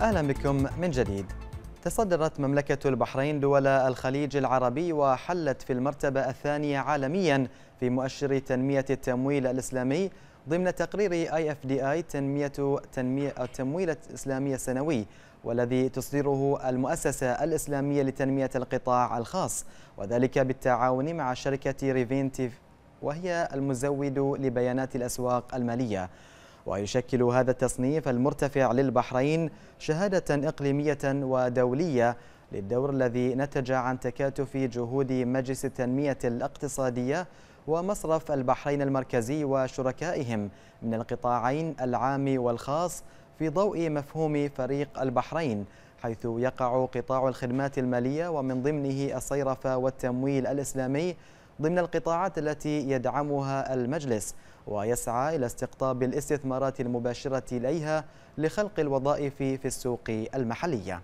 أهلا بكم من جديد تصدرت مملكة البحرين دول الخليج العربي وحلت في المرتبة الثانية عالميا في مؤشر تنمية التمويل الإسلامي ضمن تقرير IFDI تنمية, تنمية التمويل الإسلامي السنوي والذي تصدره المؤسسة الإسلامية لتنمية القطاع الخاص وذلك بالتعاون مع شركة ريفينتيف وهي المزود لبيانات الأسواق المالية ويشكل هذا التصنيف المرتفع للبحرين شهادة إقليمية ودولية للدور الذي نتج عن تكاتف جهود مجلس التنمية الاقتصادية ومصرف البحرين المركزي وشركائهم من القطاعين العام والخاص في ضوء مفهوم فريق البحرين حيث يقع قطاع الخدمات المالية ومن ضمنه الصيرفة والتمويل الإسلامي ضمن القطاعات التي يدعمها المجلس ويسعى إلى استقطاب الاستثمارات المباشرة إليها لخلق الوظائف في السوق المحلية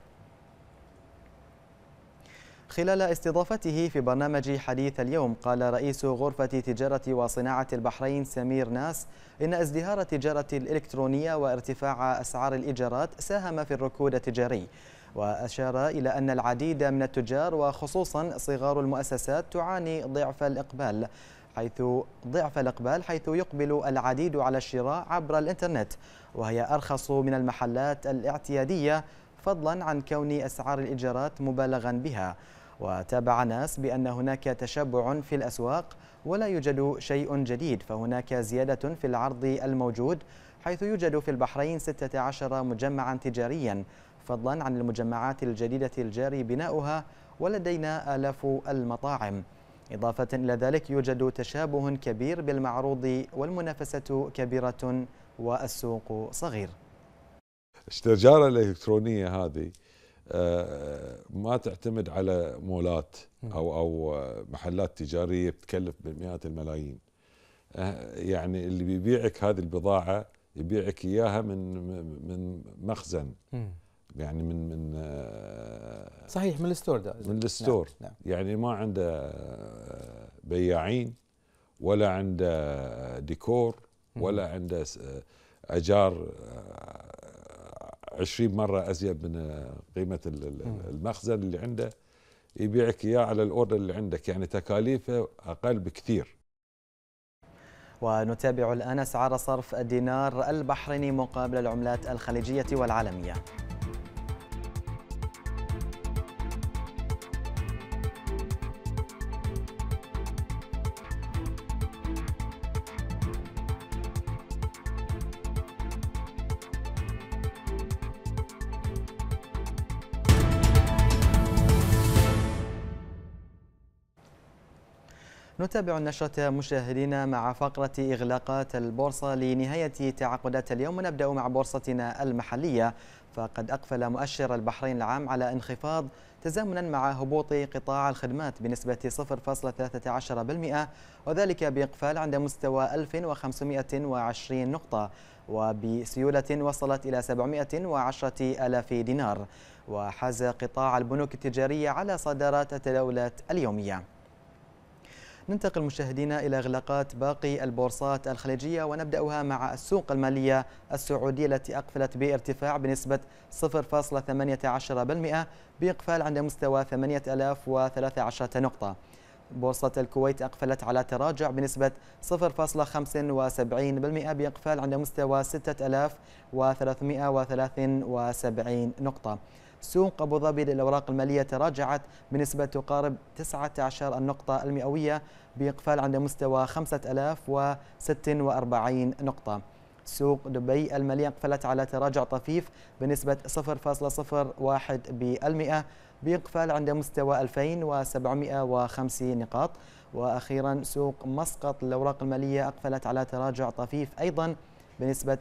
خلال استضافته في برنامج حديث اليوم قال رئيس غرفة تجارة وصناعة البحرين سمير ناس إن ازدهار التجارة الإلكترونية وارتفاع أسعار الإيجارات ساهم في الركود التجاري وأشار إلى أن العديد من التجار وخصوصا صغار المؤسسات تعاني ضعف الإقبال حيث ضعف الإقبال حيث يقبل العديد على الشراء عبر الإنترنت وهي أرخص من المحلات الاعتيادية فضلا عن كون أسعار الإيجارات مبالغا بها وتابع ناس بأن هناك تشبع في الأسواق ولا يوجد شيء جديد فهناك زيادة في العرض الموجود حيث يوجد في البحرين 16 مجمعا تجاريا فضلا عن المجمعات الجديدة الجاري بناؤها ولدينا آلاف المطاعم إضافة إلى ذلك يوجد تشابه كبير بالمعروض والمنافسة كبيرة والسوق صغير التجارة الإلكترونية هذه آه، ما تعتمد على مولات أو أو محلات تجارية بتكلف بالمئات الملايين آه، يعني اللي بيبيعك هذه البضاعة يبيعك إياها من من مخزن يعني من من آه، صحيح من الستور ده من الستور نعم. نعم. يعني ما عنده آه، بياعين ولا عنده آه، ديكور ولا عنده اجار 20 مره ازيد من قيمه المخزن اللي عنده يبيعك اياه على الاوردر اللي عندك يعني تكاليفه اقل بكثير ونتابع الآن أسعار صرف الدينار البحريني مقابل العملات الخليجية والعالمية نتابع النشرة مشاهدينا مع فقرة إغلاقات البورصة لنهاية تعاقدات اليوم ونبدأ مع بورصتنا المحلية فقد أقفل مؤشر البحرين العام على انخفاض تزامنا مع هبوط قطاع الخدمات بنسبة 0.13% وذلك بإقفال عند مستوى 1520 نقطة وبسيولة وصلت إلى 710 ألاف دينار وحاز قطاع البنوك التجارية على صدارات التداولات اليومية ننتقل مشاهدينا إلى إغلاقات باقي البورصات الخليجية ونبدأها مع السوق المالية السعودية التي أقفلت بارتفاع بنسبة 0.18% بإقفال عند مستوى 8013 نقطة بورصة الكويت أقفلت على تراجع بنسبة 0.75% بإقفال عند مستوى 6373 نقطة سوق أبو ظبي للأوراق المالية تراجعت بنسبة تقارب 19 النقطة المئوية بإقفال عند مستوى 5046 نقطة سوق دبي المالية اقفلت على تراجع طفيف بنسبة 0.01% بإقفال عند مستوى 2750 نقاط وأخيرا سوق مسقط للأوراق المالية أقفلت على تراجع طفيف أيضا بنسبة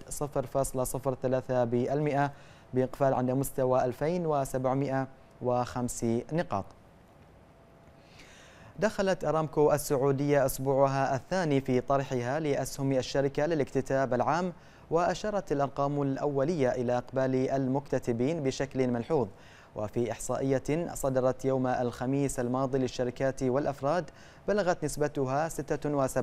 0.03% بإقفال عند مستوى 2705 نقاط دخلت أرامكو السعودية أسبوعها الثاني في طرحها لأسهم الشركة للاكتتاب العام وأشارت الأرقام الأولية إلى إقبال المكتتبين بشكل ملحوظ وفي إحصائية صدرت يوم الخميس الماضي للشركات والأفراد بلغت نسبتها 76%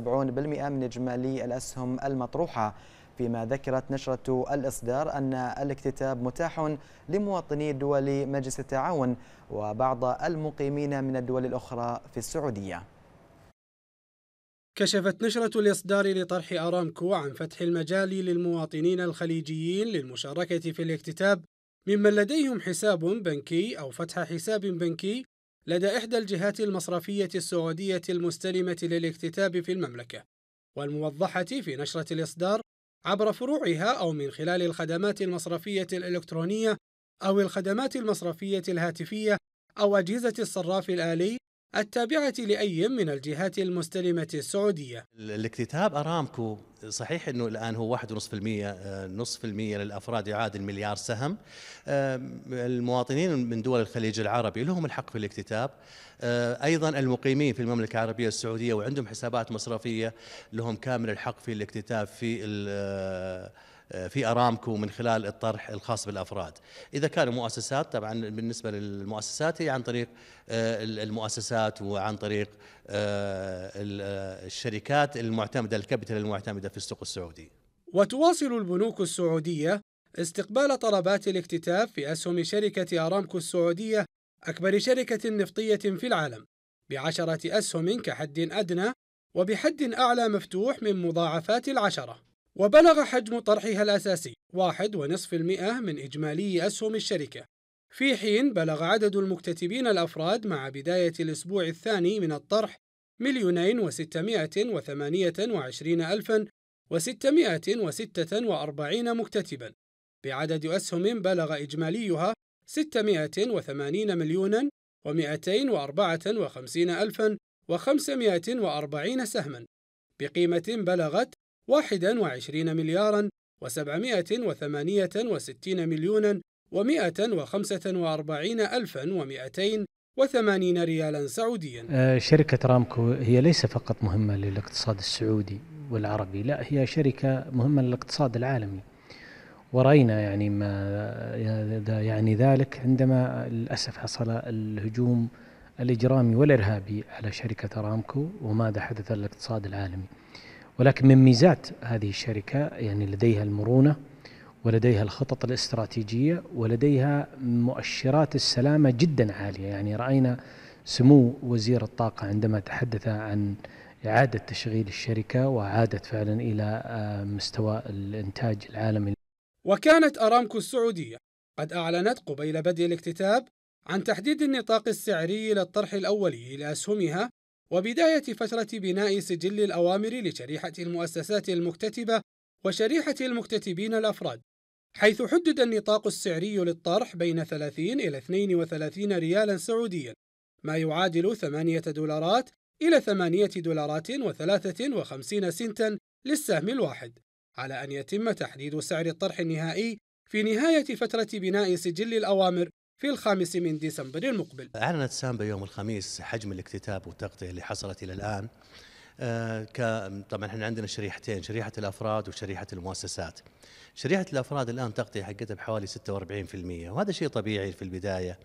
من إجمالي الأسهم المطروحة فيما ذكرت نشرة الإصدار أن الاكتتاب متاح لمواطني دول مجلس التعاون وبعض المقيمين من الدول الأخرى في السعودية كشفت نشرة الإصدار لطرح أرامكو عن فتح المجال للمواطنين الخليجيين للمشاركة في الاكتتاب ممن لديهم حساب بنكي أو فتح حساب بنكي لدى إحدى الجهات المصرفية السعودية المستلمة للاكتتاب في المملكة، والموضحة في نشرة الإصدار عبر فروعها أو من خلال الخدمات المصرفية الإلكترونية أو الخدمات المصرفية الهاتفية أو أجهزة الصراف الآلي التابعة لأي من الجهات المستلمة السعودية الاكتتاب أرامكو صحيح انه الان هو 1.5% آه، نصف المية للافراد يعادل مليار سهم آه، المواطنين من دول الخليج العربي لهم الحق في الاكتتاب آه، ايضا المقيمين في المملكه العربيه السعوديه وعندهم حسابات مصرفيه لهم كامل الحق في الاكتتاب في آه، في ارامكو من خلال الطرح الخاص بالافراد. اذا كانوا مؤسسات طبعا بالنسبه للمؤسسات هي عن طريق آه، المؤسسات وعن طريق آه، الشركات المعتمده الكابيتال المعتمده في السوق السعودي. وتواصل البنوك السعوديه استقبال طلبات الاكتتاب في اسهم شركه ارامكو السعوديه اكبر شركه نفطيه في العالم بعشره اسهم كحد ادنى وبحد اعلى مفتوح من مضاعفات العشره. وبلغ حجم طرحها الأساسي 1.5% من إجمالي أسهم الشركة في حين بلغ عدد المكتتبين الأفراد مع بداية الأسبوع الثاني من الطرح مليونين وستمائة وثمانية وعشرين ألفا وستمائة وستة وأربعين مكتتبا بعدد أسهم بلغ إجماليها وثمانين مليونا و وخمسين الفا وخمسمائة وأربعين سهما بقيمة بلغت 21 مليارا و768 مليونا و145 ألفا 280 وثمانين ريالا سعوديا أه، شركة رامكو هي ليس فقط مهمة للاقتصاد السعودي والعربي لا هي شركة مهمة للاقتصاد العالمي ورأينا يعني ما يعني ذلك عندما للأسف حصل الهجوم الإجرامي والإرهابي على شركة رامكو وماذا حدث للاقتصاد العالمي ولكن من ميزات هذه الشركة يعني لديها المرونة ولديها الخطط الاستراتيجية ولديها مؤشرات السلامة جدا عالية يعني رأينا سمو وزير الطاقة عندما تحدث عن إعادة تشغيل الشركة وعادت فعلا إلى آه، مستوى الإنتاج العالمي وكانت أرامكو السعودية قد أعلنت قبيل بدء الاكتتاب عن تحديد النطاق السعري للطرح الأولي لأسهمها وبداية فترة بناء سجل الأوامر لشريحة المؤسسات المكتتبة وشريحة المكتتبين الأفراد حيث حدد النطاق السعري للطرح بين 30 إلى 32 ريالا سعوديا ما يعادل 8 دولارات إلى 8 دولارات و53 سنتا للسهم الواحد على أن يتم تحديد سعر الطرح النهائي في نهاية فترة بناء سجل الأوامر في الخامس من ديسمبر المقبل أعلنت سامبا يوم الخميس حجم الاكتتاب والتغطية اللي حصلت إلى الآن آه، طبعا احنا عندنا شريحتين شريحه الافراد وشريحه المؤسسات شريحه الافراد الان تغطي حقتها بحوالي 46% وهذا شيء طبيعي في البدايه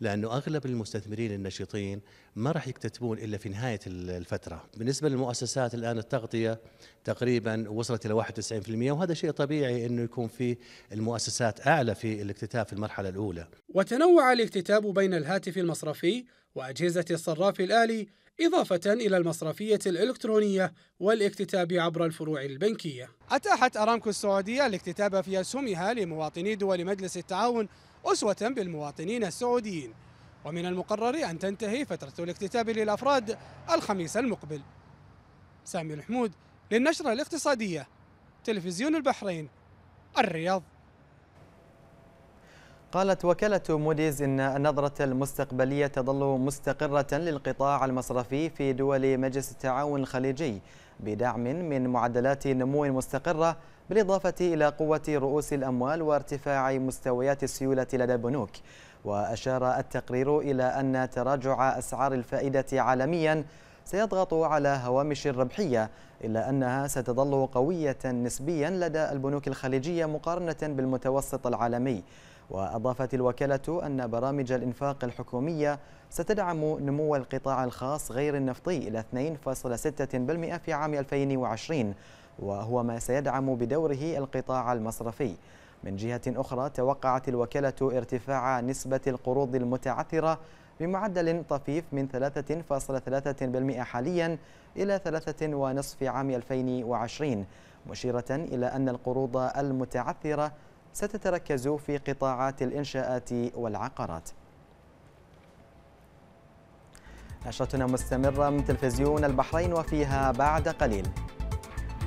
لانه اغلب المستثمرين النشيطين ما راح يكتتبون الا في نهايه الفتره بالنسبه للمؤسسات الان التغطيه تقريبا وصلت الى 91% وهذا شيء طبيعي انه يكون في المؤسسات اعلى في الاكتتاب في المرحله الاولى وتنوع الاكتتاب بين الهاتف المصرفي وأجهزة الصراف الآلي إضافة إلى المصرفية الإلكترونية والاكتتاب عبر الفروع البنكية أتاحت أرامكو السعودية الاكتتاب في أسهمها لمواطني دول مجلس التعاون أسوة بالمواطنين السعوديين ومن المقرر أن تنتهي فترة الاكتتاب للأفراد الخميس المقبل سامي الحمود للنشرة الاقتصادية تلفزيون البحرين الرياض قالت وكالة موديز إن النظرة المستقبلية تظل مستقرة للقطاع المصرفي في دول مجلس التعاون الخليجي بدعم من معدلات نمو مستقرة بالإضافة إلى قوة رؤوس الأموال وارتفاع مستويات السيولة لدى البنوك وأشار التقرير إلى أن تراجع أسعار الفائدة عالمياً سيضغط على هوامش الربحية إلا أنها ستظل قوية نسبيا لدى البنوك الخليجية مقارنة بالمتوسط العالمي وأضافت الوكالة أن برامج الإنفاق الحكومية ستدعم نمو القطاع الخاص غير النفطي إلى 2.6% في عام 2020 وهو ما سيدعم بدوره القطاع المصرفي من جهة أخرى توقعت الوكالة ارتفاع نسبة القروض المتعثرة بمعدل طفيف من 3.3% حاليا إلى 3.5 عام 2020 مشيرة إلى أن القروض المتعثرة ستتركز في قطاعات الإنشاءات والعقارات نشرتنا مستمرة من تلفزيون البحرين وفيها بعد قليل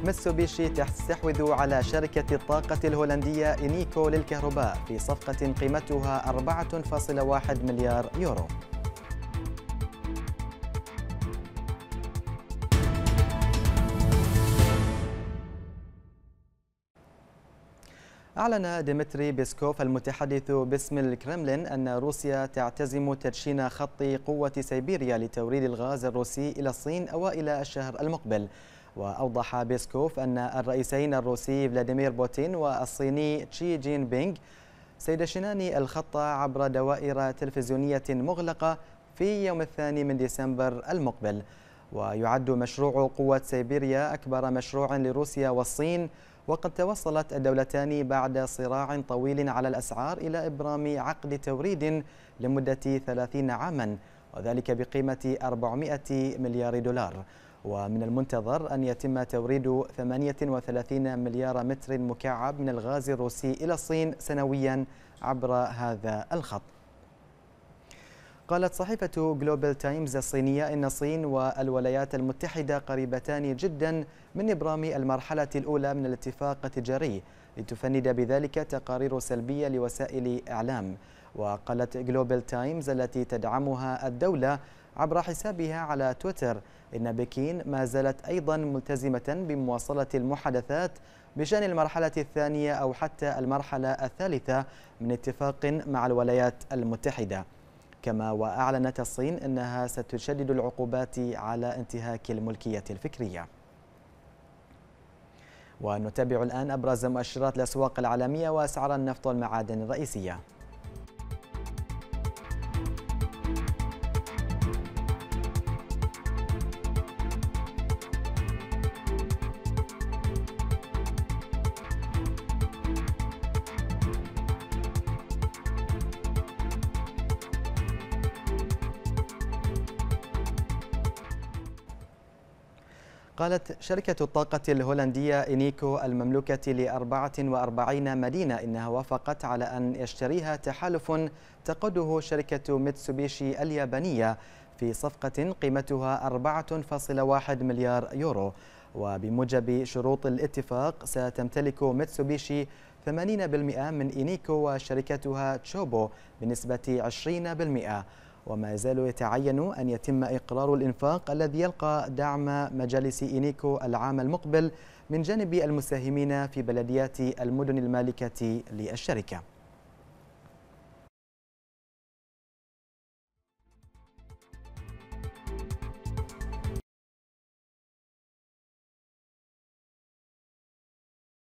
ميتسوبيشي تستحوذ على شركة الطاقة الهولندية إنيكو للكهرباء في صفقة قيمتها 4.1 مليار يورو أعلن ديمتري بيسكوف المتحدث باسم الكرملين أن روسيا تعتزم تدشين خط قوة سيبيريا لتوريد الغاز الروسي إلى الصين أوائل الشهر المقبل وأوضح بيسكوف أن الرئيسين الروسي فلاديمير بوتين والصيني تشي جين بينغ سيدشنان الخط عبر دوائر تلفزيونية مغلقة في يوم الثاني من ديسمبر المقبل ويعد مشروع قوة سيبيريا أكبر مشروع لروسيا والصين وقد توصلت الدولتان بعد صراع طويل على الأسعار إلى إبرام عقد توريد لمدة 30 عاماً وذلك بقيمة 400 مليار دولار ومن المنتظر أن يتم توريد 38 مليار متر مكعب من الغاز الروسي إلى الصين سنويا عبر هذا الخط قالت صحيفة جلوبال تايمز الصينية إن الصين والولايات المتحدة قريبتان جدا من إبرام المرحلة الأولى من الاتفاق التجاري لتفند بذلك تقارير سلبية لوسائل إعلام وقالت جلوبال تايمز التي تدعمها الدولة عبر حسابها على تويتر إن بكين ما زالت أيضا ملتزمة بمواصلة المحادثات بشأن المرحلة الثانية أو حتى المرحلة الثالثة من اتفاق مع الولايات المتحدة كما وأعلنت الصين أنها ستشدد العقوبات على انتهاك الملكية الفكرية ونتابع الآن أبرز مؤشرات الأسواق العالمية وأسعار النفط والمعادن الرئيسية قالت شركة الطاقة الهولندية إنيكو المملوكة ل 44 مدينة إنها وافقت على أن يشتريها تحالف تقوده شركة ميتسوبيشي اليابانية في صفقة قيمتها 4.1 مليار يورو وبموجب شروط الاتفاق ستمتلك ميتسوبيشي 80% من إنيكو وشركتها تشوبو بنسبة 20% وما يزال يتعين أن يتم إقرار الإنفاق الذي يلقى دعم مجالس إينيكو العام المقبل من جانب المساهمين في بلديات المدن المالكة للشركة